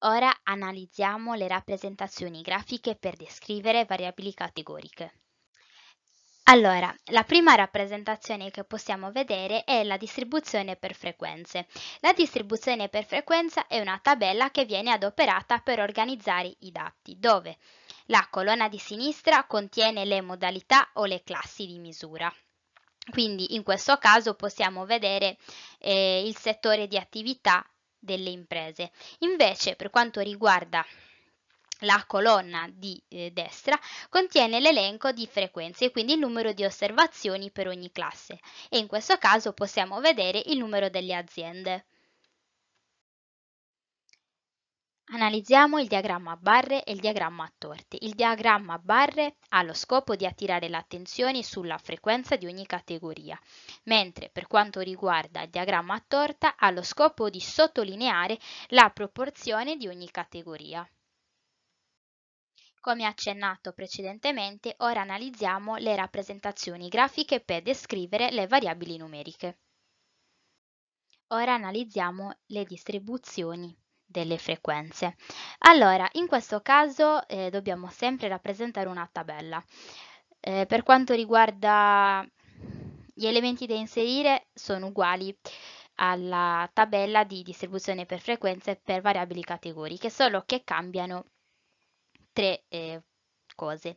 Ora analizziamo le rappresentazioni grafiche per descrivere variabili categoriche. Allora, la prima rappresentazione che possiamo vedere è la distribuzione per frequenze. La distribuzione per frequenza è una tabella che viene adoperata per organizzare i dati, dove la colonna di sinistra contiene le modalità o le classi di misura. Quindi in questo caso possiamo vedere eh, il settore di attività delle imprese. Invece, per quanto riguarda la colonna di eh, destra contiene l'elenco di frequenze e quindi il numero di osservazioni per ogni classe e in questo caso possiamo vedere il numero delle aziende. Analizziamo il diagramma a barre e il diagramma a torte. Il diagramma a barre ha lo scopo di attirare l'attenzione sulla frequenza di ogni categoria, mentre per quanto riguarda il diagramma a torta ha lo scopo di sottolineare la proporzione di ogni categoria. Come accennato precedentemente, ora analizziamo le rappresentazioni grafiche per descrivere le variabili numeriche. Ora analizziamo le distribuzioni delle frequenze. Allora, in questo caso eh, dobbiamo sempre rappresentare una tabella. Eh, per quanto riguarda gli elementi da inserire, sono uguali alla tabella di distribuzione per frequenze per variabili categoriche, solo che cambiano tre eh, cose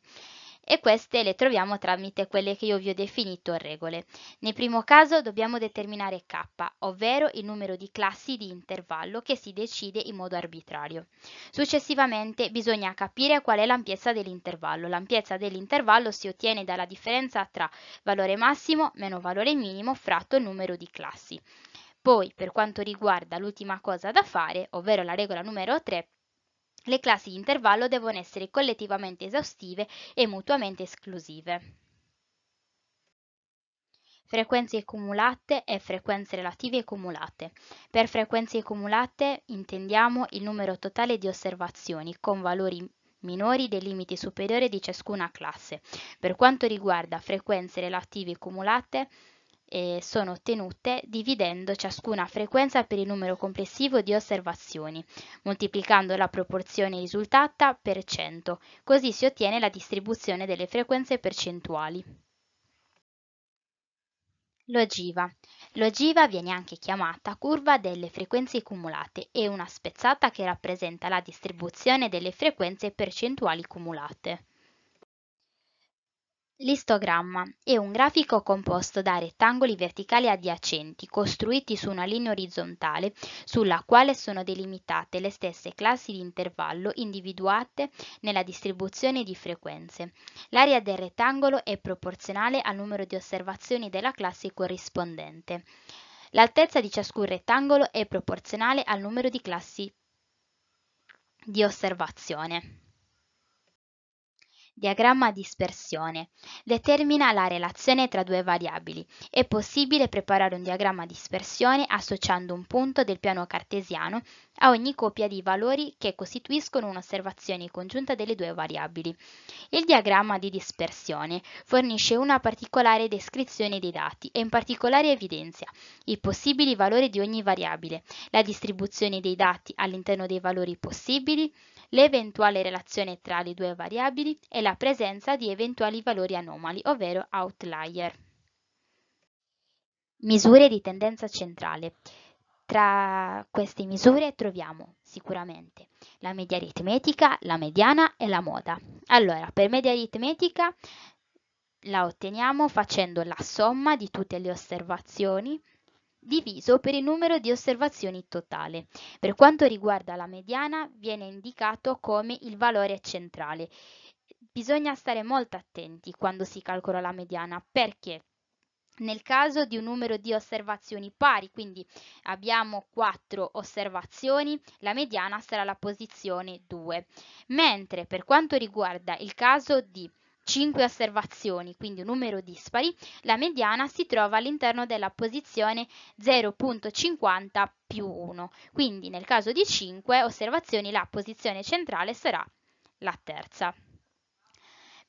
e queste le troviamo tramite quelle che io vi ho definito regole. Nel primo caso dobbiamo determinare k, ovvero il numero di classi di intervallo che si decide in modo arbitrario. Successivamente bisogna capire qual è l'ampiezza dell'intervallo. L'ampiezza dell'intervallo si ottiene dalla differenza tra valore massimo meno valore minimo fratto il numero di classi. Poi, per quanto riguarda l'ultima cosa da fare, ovvero la regola numero 3, le classi di intervallo devono essere collettivamente esaustive e mutuamente esclusive. Frequenze accumulate e frequenze relative accumulate. Per frequenze accumulate intendiamo il numero totale di osservazioni con valori minori dei limiti superiori di ciascuna classe. Per quanto riguarda frequenze relative accumulate, eh, sono ottenute dividendo ciascuna frequenza per il numero complessivo di osservazioni, moltiplicando la proporzione risultata per 100, così si ottiene la distribuzione delle frequenze percentuali. L'ogiva. L'ogiva viene anche chiamata curva delle frequenze cumulate è una spezzata che rappresenta la distribuzione delle frequenze percentuali cumulate. L'istogramma è un grafico composto da rettangoli verticali adiacenti costruiti su una linea orizzontale sulla quale sono delimitate le stesse classi di intervallo individuate nella distribuzione di frequenze. L'area del rettangolo è proporzionale al numero di osservazioni della classe corrispondente. L'altezza di ciascun rettangolo è proporzionale al numero di classi di osservazione. Diagramma dispersione. Determina la relazione tra due variabili. È possibile preparare un diagramma dispersione associando un punto del piano cartesiano a ogni coppia di valori che costituiscono un'osservazione congiunta delle due variabili. Il diagramma di dispersione fornisce una particolare descrizione dei dati e in particolare evidenzia i possibili valori di ogni variabile, la distribuzione dei dati all'interno dei valori possibili, l'eventuale relazione tra le due variabili e la la presenza di eventuali valori anomali, ovvero outlier. Misure di tendenza centrale. Tra queste misure troviamo sicuramente la media aritmetica, la mediana e la moda. Allora, per media aritmetica la otteniamo facendo la somma di tutte le osservazioni diviso per il numero di osservazioni totale. Per quanto riguarda la mediana viene indicato come il valore centrale Bisogna stare molto attenti quando si calcola la mediana perché nel caso di un numero di osservazioni pari, quindi abbiamo 4 osservazioni, la mediana sarà la posizione 2. Mentre per quanto riguarda il caso di 5 osservazioni, quindi un numero dispari, la mediana si trova all'interno della posizione 0.50 più 1. Quindi nel caso di 5 osservazioni la posizione centrale sarà la terza.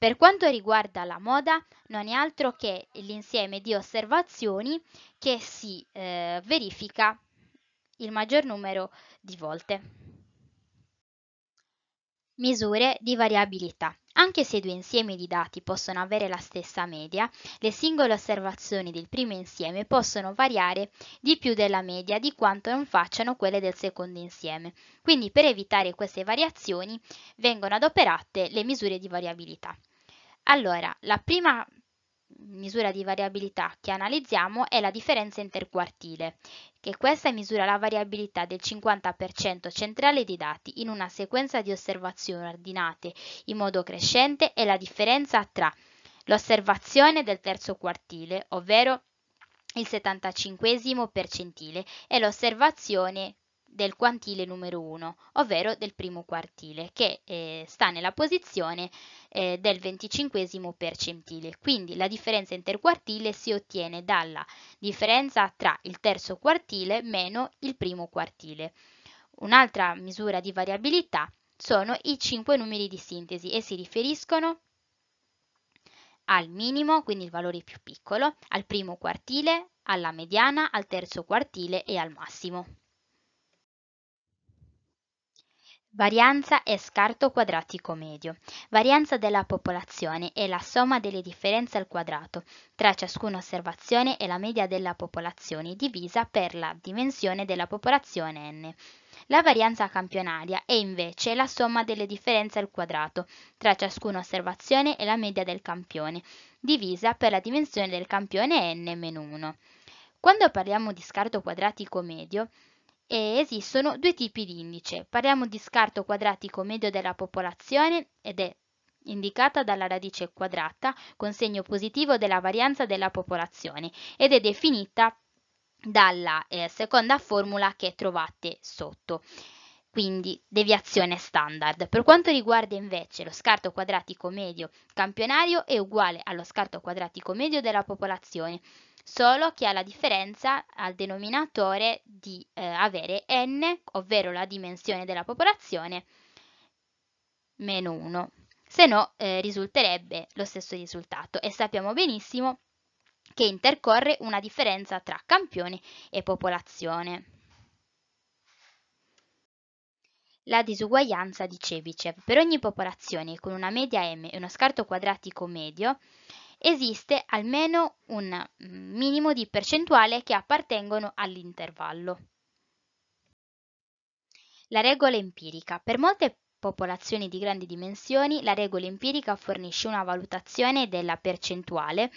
Per quanto riguarda la moda, non è altro che l'insieme di osservazioni che si eh, verifica il maggior numero di volte. Misure di variabilità. Anche se due insiemi di dati possono avere la stessa media, le singole osservazioni del primo insieme possono variare di più della media di quanto non facciano quelle del secondo insieme. Quindi per evitare queste variazioni vengono adoperate le misure di variabilità. Allora, la prima misura di variabilità che analizziamo è la differenza interquartile, che questa misura la variabilità del 50% centrale dei dati in una sequenza di osservazioni ordinate in modo crescente e la differenza tra l'osservazione del terzo quartile, ovvero il 75 percentile, e l'osservazione del quantile numero 1, ovvero del primo quartile, che eh, sta nella posizione eh, del venticinquesimo percentile. Quindi la differenza interquartile si ottiene dalla differenza tra il terzo quartile meno il primo quartile. Un'altra misura di variabilità sono i 5 numeri di sintesi e si riferiscono al minimo, quindi il valore più piccolo, al primo quartile, alla mediana, al terzo quartile e al massimo. Varianza è scarto quadratico medio. Varianza della popolazione è la somma delle differenze al quadrato tra ciascuna osservazione e la media della popolazione divisa per la dimensione della popolazione n. La varianza campionaria è invece la somma delle differenze al quadrato tra ciascuna osservazione e la media del campione divisa per la dimensione del campione n-1. Quando parliamo di scarto quadratico medio, e esistono due tipi di indice. Parliamo di scarto quadratico medio della popolazione ed è indicata dalla radice quadrata con segno positivo della varianza della popolazione ed è definita dalla eh, seconda formula che trovate sotto quindi deviazione standard. Per quanto riguarda invece lo scarto quadratico medio campionario è uguale allo scarto quadratico medio della popolazione, solo che ha la differenza al denominatore di eh, avere n, ovvero la dimensione della popolazione, meno 1. Se no eh, risulterebbe lo stesso risultato e sappiamo benissimo che intercorre una differenza tra campione e popolazione. La disuguaglianza di Cebicev. Per ogni popolazione con una media m e uno scarto quadratico medio, esiste almeno un mm, minimo di percentuale che appartengono all'intervallo. La regola empirica. Per molte popolazioni di grandi dimensioni, la regola empirica fornisce una valutazione della percentuale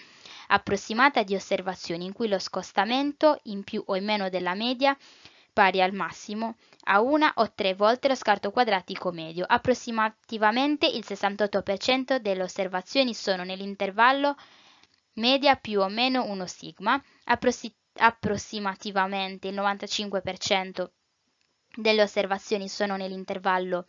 approssimata di osservazioni in cui lo scostamento in più o in meno della media pari al massimo a una o tre volte lo scarto quadratico medio. Approssimativamente il 68% delle osservazioni sono nell'intervallo media più o meno 1 sigma, Approssi approssimativamente il 95% delle osservazioni sono nell'intervallo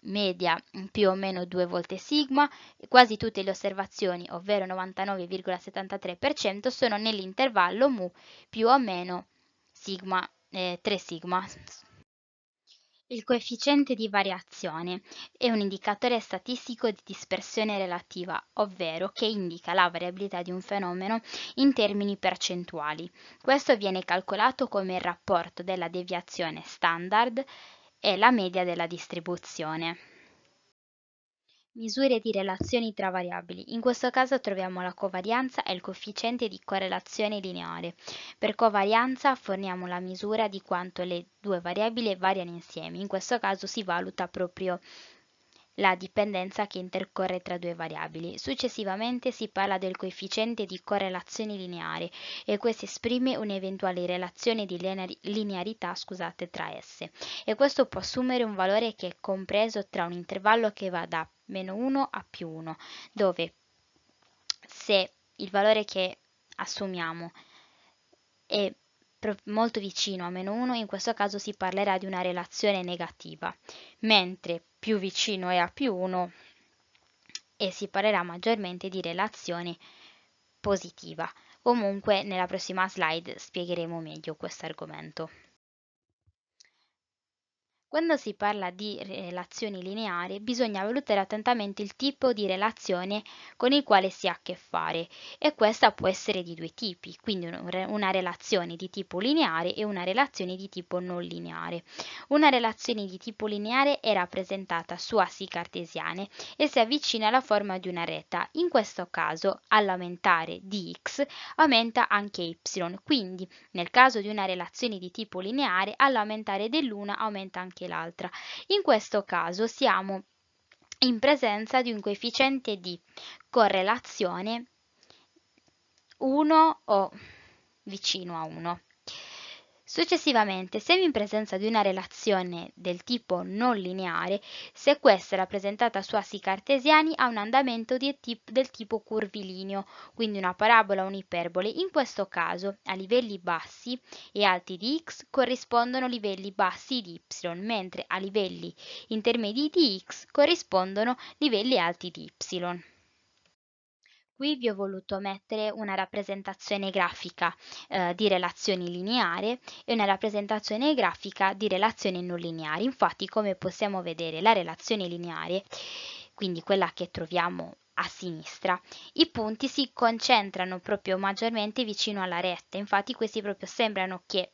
media più o meno 2 volte sigma, quasi tutte le osservazioni, ovvero 99,73%, sono nell'intervallo mu più o meno sigma, eh, 3 sigma, il coefficiente di variazione è un indicatore statistico di dispersione relativa, ovvero che indica la variabilità di un fenomeno in termini percentuali. Questo viene calcolato come il rapporto della deviazione standard e la media della distribuzione. Misure di relazioni tra variabili. In questo caso troviamo la covarianza e il coefficiente di correlazione lineare. Per covarianza forniamo la misura di quanto le due variabili variano insieme. In questo caso si valuta proprio la dipendenza che intercorre tra due variabili. Successivamente si parla del coefficiente di correlazione lineare e questo esprime un'eventuale relazione di linearità scusate, tra esse e questo può assumere un valore che è compreso tra un intervallo che va da meno 1 a più 1, dove se il valore che assumiamo è molto vicino a meno 1, in questo caso si parlerà di una relazione negativa, mentre più vicino è a più 1 e si parlerà maggiormente di relazione positiva. Comunque nella prossima slide spiegheremo meglio questo argomento. Quando si parla di relazioni lineari bisogna valutare attentamente il tipo di relazione con il quale si ha a che fare e questa può essere di due tipi, quindi una relazione di tipo lineare e una relazione di tipo non lineare. Una relazione di tipo lineare è rappresentata su assi cartesiane e si avvicina alla forma di una retta, in questo caso all'aumentare di x aumenta anche y, quindi nel caso di una relazione di tipo lineare all'aumentare dell'una aumenta anche anche l'altra. In questo caso siamo in presenza di un coefficiente di correlazione 1 o vicino a 1. Successivamente, siamo in presenza di una relazione del tipo non lineare se questa è rappresentata su assi cartesiani ha un andamento tip del tipo curvilineo, quindi una parabola o un'iperbole. In questo caso, a livelli bassi e alti di x corrispondono livelli bassi di y, mentre a livelli intermedi di x corrispondono livelli alti di y. Qui vi ho voluto mettere una rappresentazione grafica eh, di relazioni lineare e una rappresentazione grafica di relazioni non lineari. Infatti, come possiamo vedere, la relazione lineare, quindi quella che troviamo a sinistra, i punti si concentrano proprio maggiormente vicino alla retta. Infatti, questi proprio sembrano che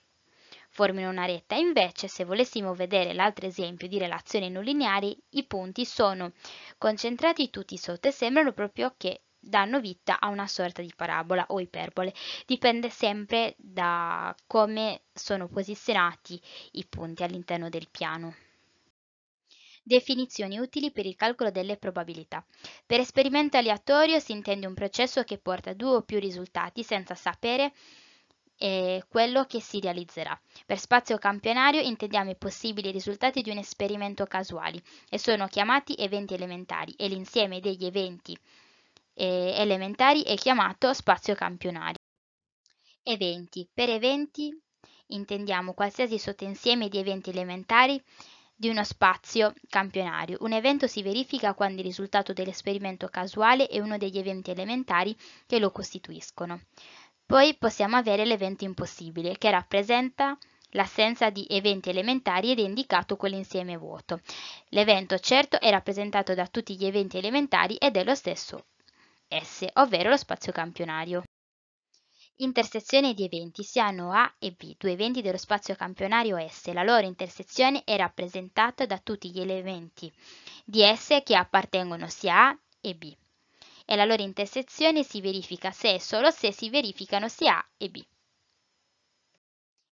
formino una retta. Invece, se volessimo vedere l'altro esempio di relazioni non lineari, i punti sono concentrati tutti sotto e sembrano proprio che danno vita a una sorta di parabola o iperbole. Dipende sempre da come sono posizionati i punti all'interno del piano. Definizioni utili per il calcolo delle probabilità. Per esperimento aleatorio si intende un processo che porta due o più risultati senza sapere eh, quello che si realizzerà. Per spazio campionario intendiamo i possibili risultati di un esperimento casuali e sono chiamati eventi elementari e l'insieme degli eventi eh, elementari è chiamato spazio campionario. Eventi. Per eventi intendiamo qualsiasi sottoinsieme di eventi elementari di uno spazio campionario. Un evento si verifica quando il risultato dell'esperimento casuale è uno degli eventi elementari che lo costituiscono. Poi possiamo avere l'evento impossibile, che rappresenta l'assenza di eventi elementari ed è indicato quell'insieme vuoto. L'evento certo è rappresentato da tutti gli eventi elementari ed è lo stesso S, ovvero lo spazio campionario. Intersezione di eventi si hanno A e B, due eventi dello spazio campionario S. La loro intersezione è rappresentata da tutti gli elementi di S che appartengono sia A e B. E la loro intersezione si verifica se e solo se si verificano sia A e B.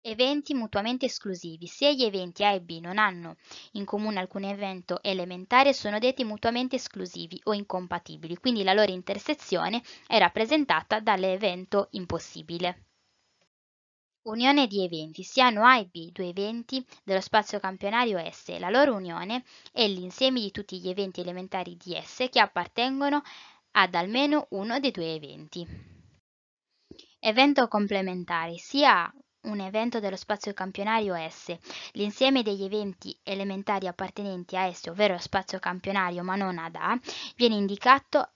Eventi mutuamente esclusivi. Se gli eventi A e B non hanno in comune alcun evento elementare, sono detti mutuamente esclusivi o incompatibili, quindi la loro intersezione è rappresentata dall'evento impossibile. Unione di eventi. Si hanno A e B, due eventi dello spazio campionario S. La loro unione è l'insieme di tutti gli eventi elementari di S che appartengono ad almeno uno dei due eventi. Evento complementare. Si ha un evento dello spazio campionario S. L'insieme degli eventi elementari appartenenti a S, ovvero spazio campionario ma non ad A, viene indicato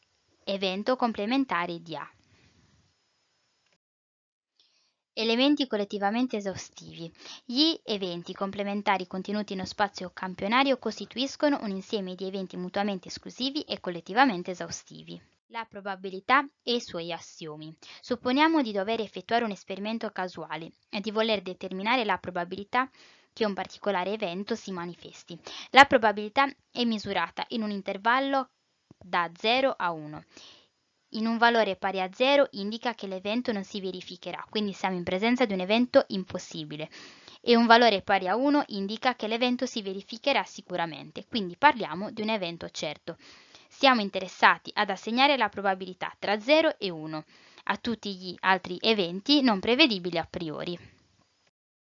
evento complementare di A. Elementi collettivamente esaustivi. Gli eventi complementari contenuti in uno spazio campionario costituiscono un insieme di eventi mutuamente esclusivi e collettivamente esaustivi la probabilità e i suoi assiomi. Supponiamo di dover effettuare un esperimento casuale e di voler determinare la probabilità che un particolare evento si manifesti. La probabilità è misurata in un intervallo da 0 a 1. In un valore pari a 0 indica che l'evento non si verificherà, quindi siamo in presenza di un evento impossibile. E un valore pari a 1 indica che l'evento si verificherà sicuramente, quindi parliamo di un evento certo. Siamo interessati ad assegnare la probabilità tra 0 e 1 a tutti gli altri eventi non prevedibili a priori.